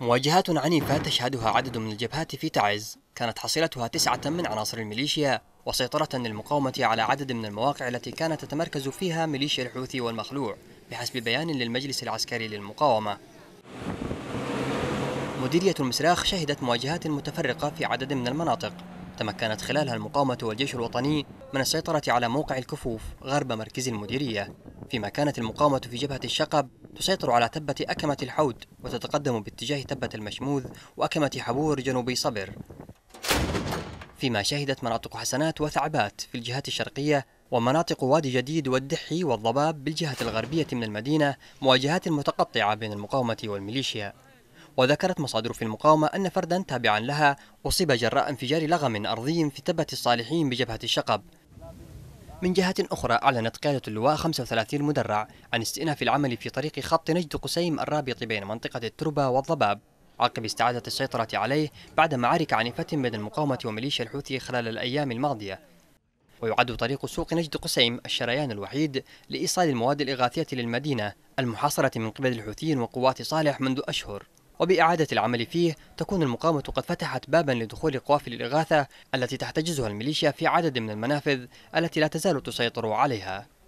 مواجهات عنيفة تشهدها عدد من الجبهات في تعز كانت حصيلتها تسعة من عناصر الميليشيا وسيطرة للمقاومة على عدد من المواقع التي كانت تتمركز فيها ميليشيا الحوثي والمخلوع بحسب بيان للمجلس العسكري للمقاومة مديرية المسراخ شهدت مواجهات متفرقة في عدد من المناطق تمكنت خلالها المقاومة والجيش الوطني من السيطرة على موقع الكفوف غرب مركز المديرية فيما كانت المقاومة في جبهة الشقب تسيطر على تبة أكمة الحود وتتقدم باتجاه تبة المشموذ وأكمة حبور جنوبي صبر فيما شهدت مناطق حسنات وثعبات في الجهات الشرقية ومناطق وادي جديد والدحي والضباب بالجهة الغربية من المدينة مواجهات متقطعة بين المقاومة والميليشيا وذكرت مصادر في المقاومة أن فردا تابعا لها أصيب جراء انفجار لغم أرضي في تبة الصالحين بجبهة الشقب من جهة أخرى أعلنت قيادة اللواء 35 مدرع عن استئناف العمل في طريق خط نجد قسيم الرابط بين منطقة التربة والضباب عقب استعادة السيطرة عليه بعد معارك عنيفة بين المقاومة وميليشيا الحوثي خلال الأيام الماضية ويعد طريق سوق نجد قسيم الشريان الوحيد لإيصال المواد الإغاثية للمدينة المحاصرة من قبل الحوثيين وقوات صالح منذ أشهر وبإعادة العمل فيه تكون المقاومة قد فتحت بابا لدخول قوافل الإغاثة التي تحتجزها الميليشيا في عدد من المنافذ التي لا تزال تسيطر عليها